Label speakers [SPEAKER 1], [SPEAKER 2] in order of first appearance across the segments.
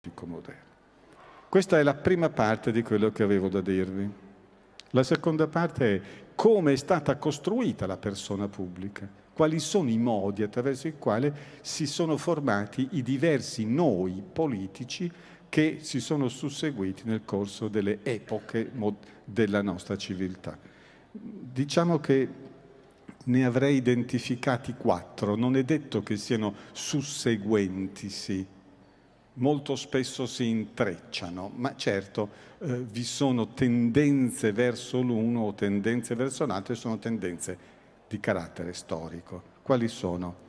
[SPEAKER 1] più comodare. Questa è la prima parte di quello che avevo da dirvi. La seconda parte è come è stata costruita la persona pubblica, quali sono i modi attraverso i quali si sono formati i diversi noi politici che si sono susseguiti nel corso delle epoche della nostra civiltà. Diciamo che ne avrei identificati quattro, non è detto che siano susseguenti, Sì molto spesso si intrecciano, ma certo eh, vi sono tendenze verso l'uno o tendenze verso l'altro e sono tendenze di carattere storico. Quali sono?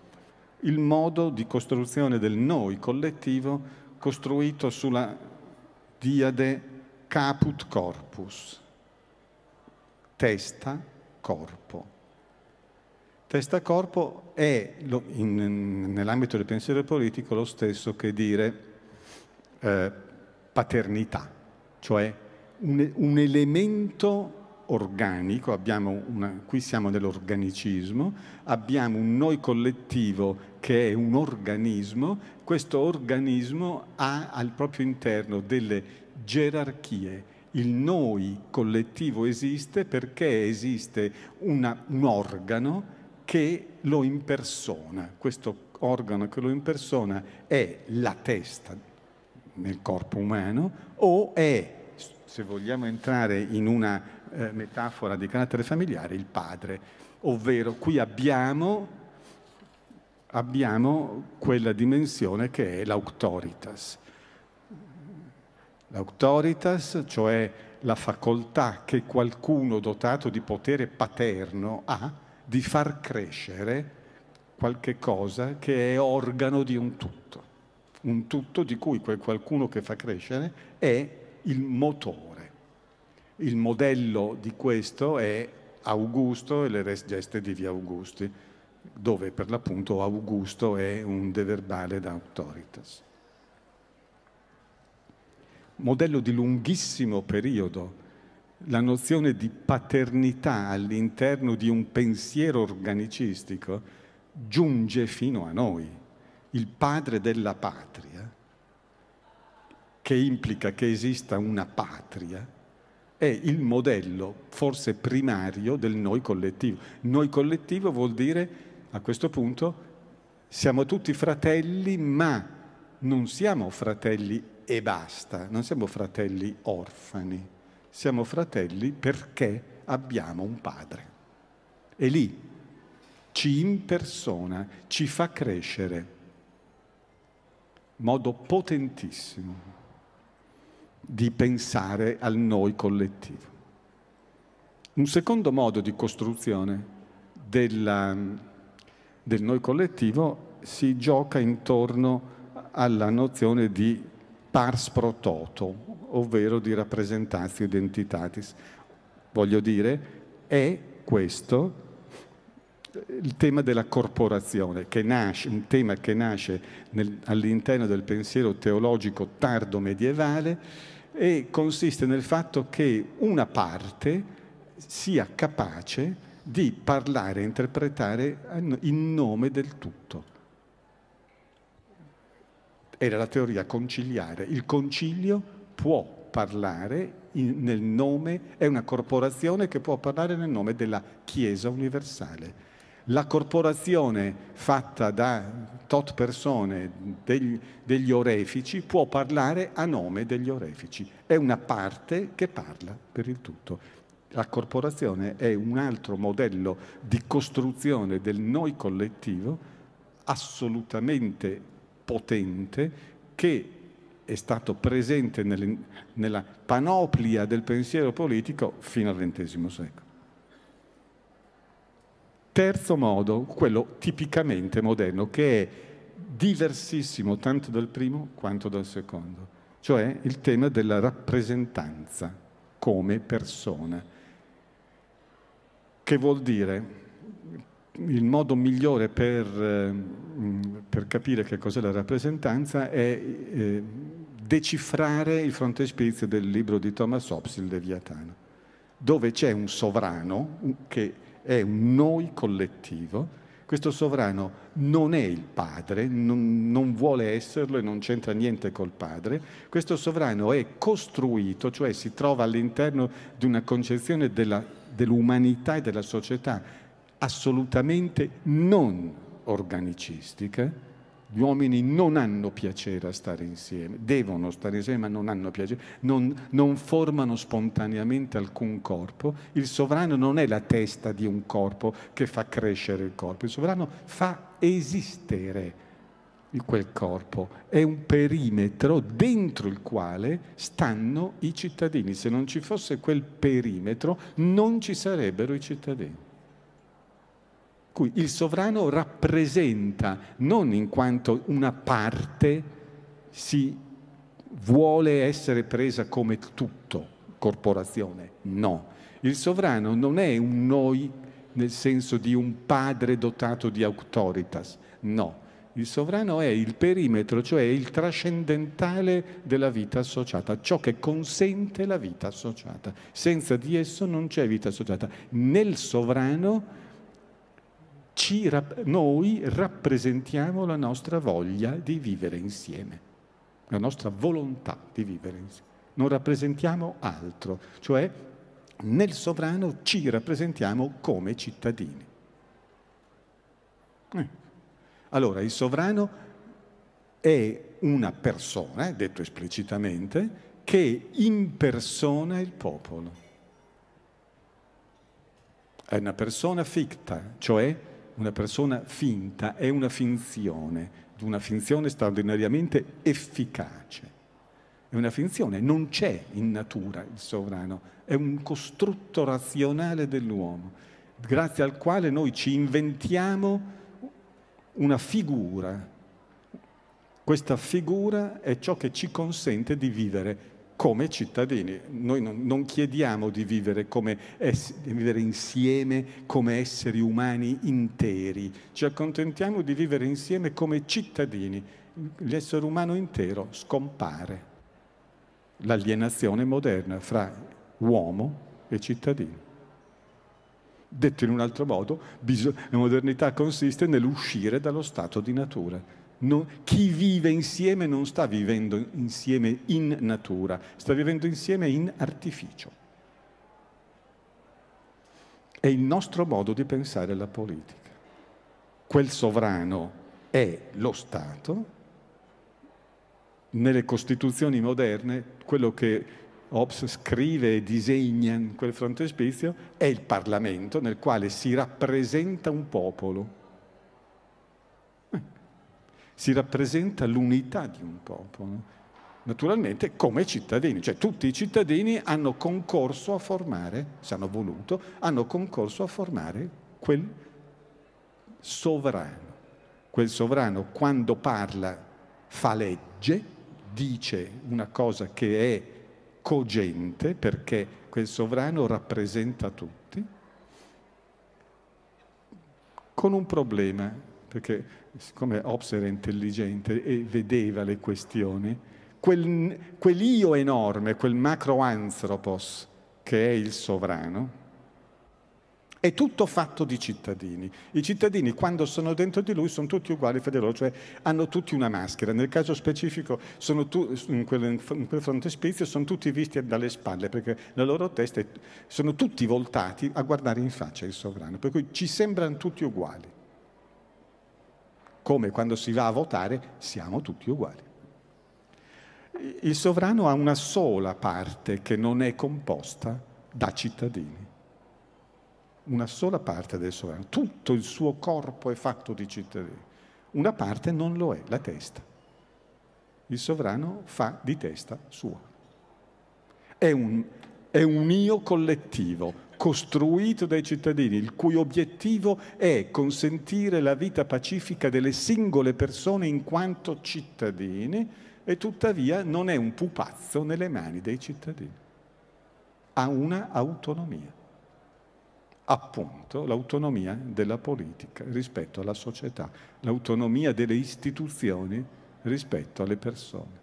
[SPEAKER 1] Il modo di costruzione del noi collettivo costruito sulla diade caput corpus, testa, corpo. Testa-corpo è, nell'ambito del pensiero politico, lo stesso che dire eh, paternità, cioè un, un elemento organico, una, qui siamo nell'organicismo, abbiamo un noi collettivo che è un organismo, questo organismo ha al proprio interno delle gerarchie. Il noi collettivo esiste perché esiste una, un organo che lo impersona. Questo organo che lo impersona è la testa nel corpo umano o è, se vogliamo entrare in una eh, metafora di carattere familiare, il padre. Ovvero qui abbiamo, abbiamo quella dimensione che è l'autoritas. L'autoritas, cioè la facoltà che qualcuno dotato di potere paterno ha di far crescere qualche cosa che è organo di un tutto un tutto di cui quel qualcuno che fa crescere è il motore. Il modello di questo è Augusto e le res geste di via Augusti, dove per l'appunto Augusto è un deverbale da autoritas. Modello di lunghissimo periodo, la nozione di paternità all'interno di un pensiero organicistico giunge fino a noi il padre della patria, che implica che esista una patria, è il modello forse primario del noi collettivo. Noi collettivo vuol dire, a questo punto, siamo tutti fratelli, ma non siamo fratelli e basta, non siamo fratelli orfani, siamo fratelli perché abbiamo un padre. E lì ci impersona, ci fa crescere modo potentissimo di pensare al noi collettivo. Un secondo modo di costruzione della, del noi collettivo si gioca intorno alla nozione di pars pro toto, ovvero di rappresentatio identitatis. Voglio dire, è questo il tema della corporazione, che nasce, un tema che nasce nel, all'interno del pensiero teologico tardo medievale e consiste nel fatto che una parte sia capace di parlare e interpretare in nome del tutto. Era la teoria conciliare. Il concilio può parlare in, nel nome, è una corporazione che può parlare nel nome della Chiesa universale la corporazione fatta da tot persone degli, degli, orefici può parlare a nome degli orefici. È una parte che parla per il tutto. La corporazione è un altro modello di costruzione del noi collettivo assolutamente potente che è stato presente nelle, nella panoplia del pensiero politico fino al XX secolo. Terzo modo, quello tipicamente moderno, che è diversissimo tanto dal primo quanto dal secondo, cioè il tema della rappresentanza come persona, che vuol dire il modo migliore per, eh, per capire che cos'è la rappresentanza è eh, decifrare il frontespizio del libro di Thomas Hobbes, il Leviatano, dove c'è un sovrano che è un noi collettivo. Questo sovrano non è il padre, non, non vuole esserlo e non c'entra niente col padre. Questo sovrano è costruito, cioè si trova all'interno di una concezione della, dell'umanità e della società assolutamente non organicistica, gli uomini non hanno piacere a stare insieme, devono stare insieme ma non hanno piacere, non, non formano spontaneamente alcun corpo. Il sovrano non è la testa di un corpo che fa crescere il corpo, il sovrano fa esistere quel corpo, è un perimetro dentro il quale stanno i cittadini. Se non ci fosse quel perimetro non ci sarebbero i cittadini cui il sovrano rappresenta, non in quanto una parte si vuole essere presa come tutto, corporazione, no. Il sovrano non è un noi nel senso di un padre dotato di autoritas, no. Il sovrano è il perimetro, cioè il trascendentale della vita associata, ciò che consente la vita associata. Senza di esso non c'è vita associata. Nel sovrano rap- noi rappresentiamo la nostra voglia di vivere insieme, la nostra volontà di vivere insieme. Non rappresentiamo altro, cioè nel sovrano ci rappresentiamo come cittadini. Eh. Allora, il sovrano è una persona, eh, detto esplicitamente, che impersona il popolo. È una persona ficta, cioè una persona finta è una finzione, una finzione straordinariamente efficace. È una finzione, non c'è in natura il sovrano, è un costrutto razionale dell'uomo, grazie al quale noi ci inventiamo una figura. Questa figura è ciò che ci consente di vivere come cittadini. Noi non, non chiediamo di vivere, come ess- di vivere insieme come esseri umani interi, ci accontentiamo di vivere insieme come cittadini. L'essere umano intero scompare. L'alienazione moderna fra uomo e cittadino. Detto in un altro modo, bis- la modernità consiste nell'uscire dallo stato di natura non, chi vive insieme non sta vivendo insieme in natura, sta vivendo insieme in artificio. È il nostro modo di pensare alla politica. Quel sovrano è lo Stato. Nelle costituzioni moderne, quello che Hobbes scrive e disegna in quel frontespizio è il Parlamento nel quale si rappresenta un popolo si rappresenta l'unità di un popolo. Naturalmente come cittadini, cioè tutti i cittadini hanno concorso a formare, se hanno voluto, hanno concorso a formare quel sovrano. Quel sovrano quando parla fa legge, dice una cosa che è cogente perché quel sovrano rappresenta tutti, con un problema perché siccome Hobbes era intelligente e vedeva le questioni, quel, quell'io enorme, quel macroanthropos che è il sovrano, è tutto fatto di cittadini. I cittadini, quando sono dentro di lui, sono tutti uguali fra di loro, cioè hanno tutti una maschera. Nel caso specifico, tu, in, quel, in, quel, fronte sono tutti visti dalle spalle, perché la loro testa è, sono tutti voltati a guardare in faccia il sovrano. Per cui ci sembrano tutti uguali come quando si va a votare siamo tutti uguali. Il sovrano ha una sola parte che non è composta da cittadini. Una sola parte del sovrano. Tutto il suo corpo è fatto di cittadini. Una parte non lo è, la testa. Il sovrano fa di testa sua. È un, è un io collettivo, costruito dai cittadini, il cui obiettivo è consentire la vita pacifica delle singole persone in quanto cittadini e tuttavia non è un pupazzo nelle mani dei cittadini. Ha una autonomia, appunto l'autonomia della politica rispetto alla società, l'autonomia delle istituzioni rispetto alle persone.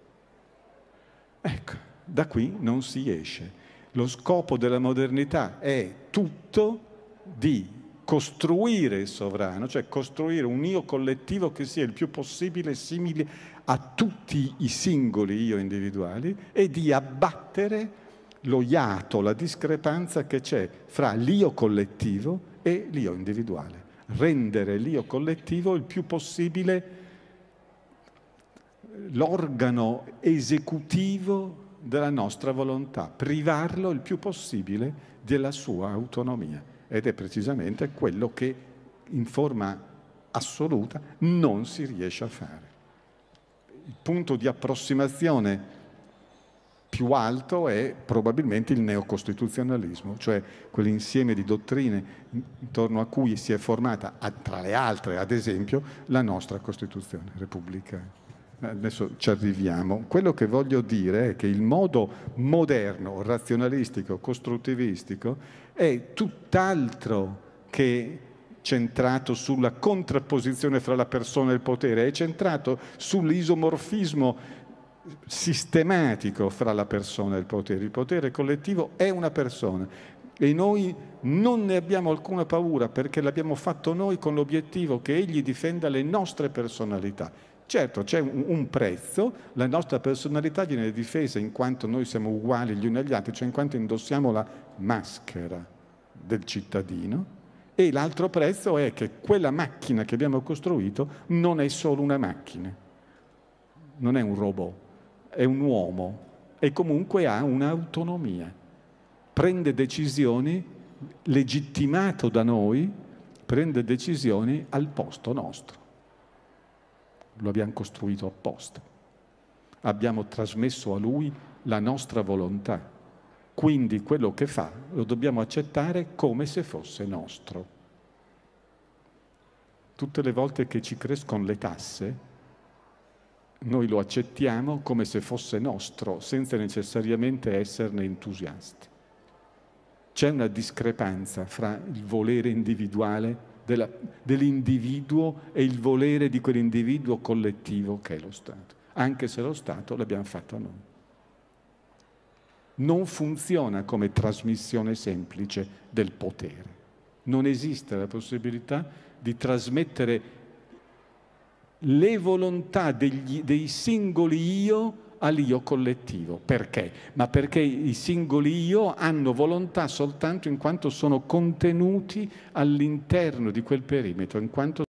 [SPEAKER 1] Ecco, da qui non si esce lo scopo della modernità è tutto di costruire il sovrano, cioè costruire un io collettivo che sia il più possibile simile a tutti i singoli io individuali e di abbattere lo iato, la discrepanza che c'è fra l'io collettivo e l'io individuale. Rendere l'io collettivo il più possibile l'organo esecutivo della nostra volontà, privarlo il più possibile della sua autonomia. Ed è precisamente quello che in forma assoluta non si riesce a fare. Il punto di approssimazione più alto è probabilmente il neocostituzionalismo, cioè quell'insieme di dottrine intorno a cui si è formata, tra le altre ad esempio, la nostra Costituzione repubblicana adesso ci arriviamo, quello che voglio dire è che il modo moderno, razionalistico, costruttivistico è tutt'altro che centrato sulla contrapposizione fra la persona e il potere, è centrato sull'isomorfismo sistematico fra la persona e il potere. Il potere collettivo è una persona e noi non ne abbiamo alcuna paura perché l'abbiamo fatto noi con l'obiettivo che egli difenda le nostre personalità, Certo, c'è un, prezzo, la nostra personalità viene difesa in quanto noi siamo uguali gli uni agli altri, cioè in quanto indossiamo la maschera del cittadino. E l'altro prezzo è che quella macchina che abbiamo costruito non è solo una macchina, non è un robot, è un uomo e comunque ha un'autonomia. Prende decisioni legittimato da noi, prende decisioni al posto nostro lo abbiamo costruito apposta. Abbiamo trasmesso a lui la nostra volontà. Quindi quello che fa lo dobbiamo accettare come se fosse nostro. Tutte le volte che ci crescono le tasse, noi lo accettiamo come se fosse nostro, senza necessariamente esserne entusiasti. C'è una discrepanza fra il volere individuale e della, dell'individuo e il volere di quell'individuo collettivo che è lo Stato, anche se lo Stato l'abbiamo fatto noi. Non funziona come trasmissione semplice del potere. Non esiste la possibilità di trasmettere le volontà degli, dei singoli io all'io collettivo. Perché? Ma perché i singoli io hanno volontà soltanto in quanto sono contenuti all'interno di quel perimetro, in quanto